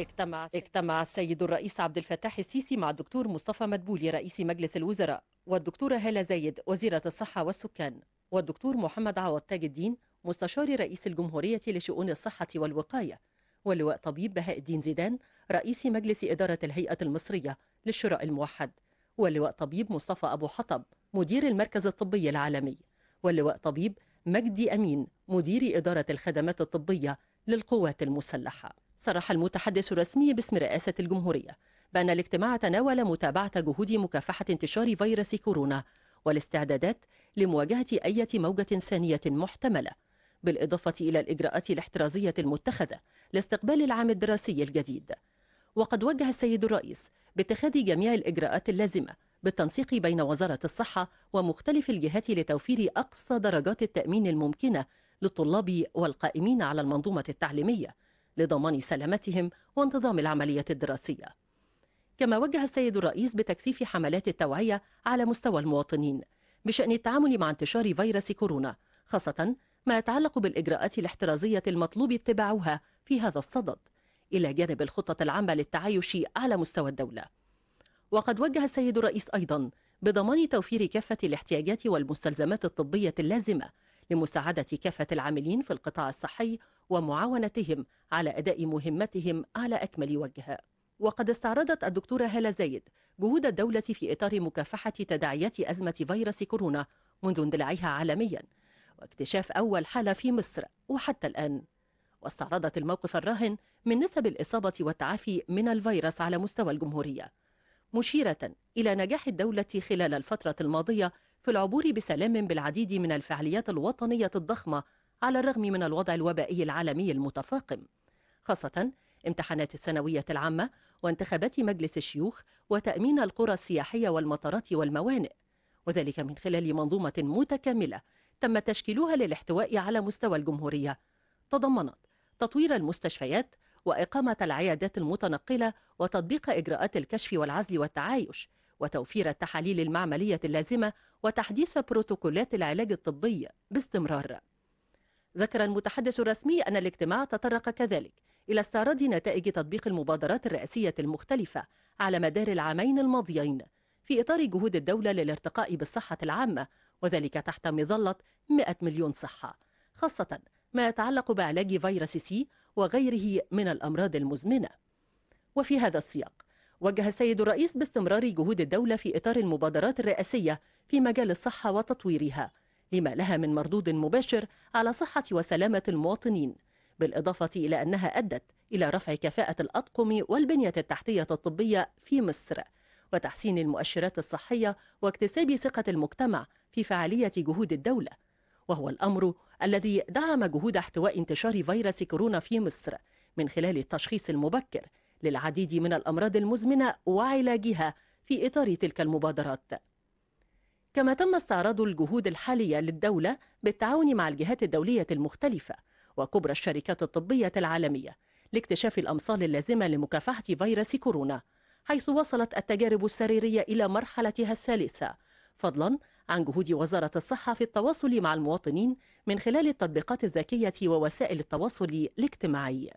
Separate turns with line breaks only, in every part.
اجتمع اجتمع السيد الرئيس عبد الفتاح السيسي مع الدكتور مصطفى مدبولي رئيس مجلس الوزراء والدكتورة هالة زايد وزيرة الصحة والسكان والدكتور محمد عوض تاج الدين مستشار رئيس الجمهورية لشؤون الصحة والوقاية واللواء طبيب بهاء الدين زيدان رئيس مجلس إدارة الهيئة المصرية للشراء الموحد واللواء طبيب مصطفى أبو حطب مدير المركز الطبي العالمي واللواء طبيب مجدي أمين مدير إدارة الخدمات الطبية للقوات المسلحة صرح المتحدث الرسمي باسم رئاسة الجمهورية بأن الاجتماع تناول متابعة جهود مكافحة انتشار فيروس كورونا والاستعدادات لمواجهة أي موجة ثانية محتملة بالإضافة إلى الإجراءات الاحترازية المتخذة لاستقبال العام الدراسي الجديد وقد وجه السيد الرئيس باتخاذ جميع الإجراءات اللازمة بالتنسيق بين وزارة الصحة ومختلف الجهات لتوفير أقصى درجات التأمين الممكنة للطلاب والقائمين على المنظومة التعليمية لضمان سلامتهم وانتظام العملية الدراسية كما وجه السيد الرئيس بتكثيف حملات التوعية على مستوى المواطنين بشأن التعامل مع انتشار فيروس كورونا خاصة ما يتعلق بالإجراءات الاحترازية المطلوب اتباعها في هذا الصدد إلى جانب الخطة العامة للتعايش على مستوى الدولة وقد وجه السيد الرئيس أيضا بضمان توفير كافة الاحتياجات والمستلزمات الطبية اللازمة لمساعدة كافة العاملين في القطاع الصحي ومعاونتهم على أداء مهمتهم على أكمل وجه وقد استعرضت الدكتورة هالة زايد جهود الدولة في إطار مكافحة تداعيات أزمة فيروس كورونا منذ اندلاعها عالميا واكتشاف أول حالة في مصر وحتى الآن واستعرضت الموقف الراهن من نسب الإصابة والتعافي من الفيروس على مستوى الجمهورية مشيرة إلى نجاح الدولة خلال الفترة الماضية في العبور بسلام بالعديد من الفعاليات الوطنية الضخمة على الرغم من الوضع الوبائي العالمي المتفاقم خاصة امتحانات الثانوية العامة وانتخابات مجلس الشيوخ وتأمين القرى السياحية والمطارات والموانئ وذلك من خلال منظومة متكاملة تم تشكيلها للاحتواء على مستوى الجمهورية تضمنت تطوير المستشفيات وإقامة العيادات المتنقلة وتطبيق إجراءات الكشف والعزل والتعايش وتوفير التحاليل المعملية اللازمة وتحديث بروتوكولات العلاج الطبي باستمرار. ذكر المتحدث الرسمي أن الاجتماع تطرق كذلك إلى استعراض نتائج تطبيق المبادرات الرئاسية المختلفة على مدار العامين الماضيين في إطار جهود الدولة للارتقاء بالصحة العامة وذلك تحت مظلة 100 مليون صحة خاصة ما يتعلق بعلاج فيروس سي وغيره من الأمراض المزمنة وفي هذا السياق وجه السيد الرئيس باستمرار جهود الدولة في إطار المبادرات الرئاسية في مجال الصحة وتطويرها لما لها من مردود مباشر على صحة وسلامة المواطنين بالإضافة إلى أنها أدت إلى رفع كفاءة الأطقم والبنية التحتية الطبية في مصر وتحسين المؤشرات الصحية واكتساب ثقة المجتمع في فعالية جهود الدولة وهو الأمر الذي دعم جهود احتواء انتشار فيروس كورونا في مصر من خلال التشخيص المبكر للعديد من الأمراض المزمنة وعلاجها في إطار تلك المبادرات كما تم استعراض الجهود الحالية للدولة بالتعاون مع الجهات الدولية المختلفة وكبرى الشركات الطبية العالمية لاكتشاف الأمصال اللازمة لمكافحة فيروس كورونا حيث وصلت التجارب السريرية إلى مرحلتها الثالثة فضلا عن جهود وزارة الصحة في التواصل مع المواطنين من خلال التطبيقات الذكية ووسائل التواصل الاجتماعي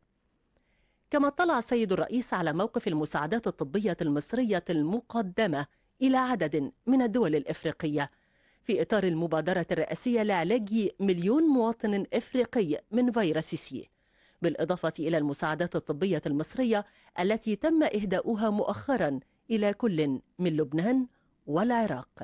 كما اطلع السيد الرئيس على موقف المساعدات الطبية المصرية المقدمة إلى عدد من الدول الإفريقية في إطار المبادرة الرئاسية لعلاج مليون مواطن إفريقي من فيروس سي بالإضافة إلى المساعدات الطبية المصرية التي تم إهداؤها مؤخرا إلى كل من لبنان والعراق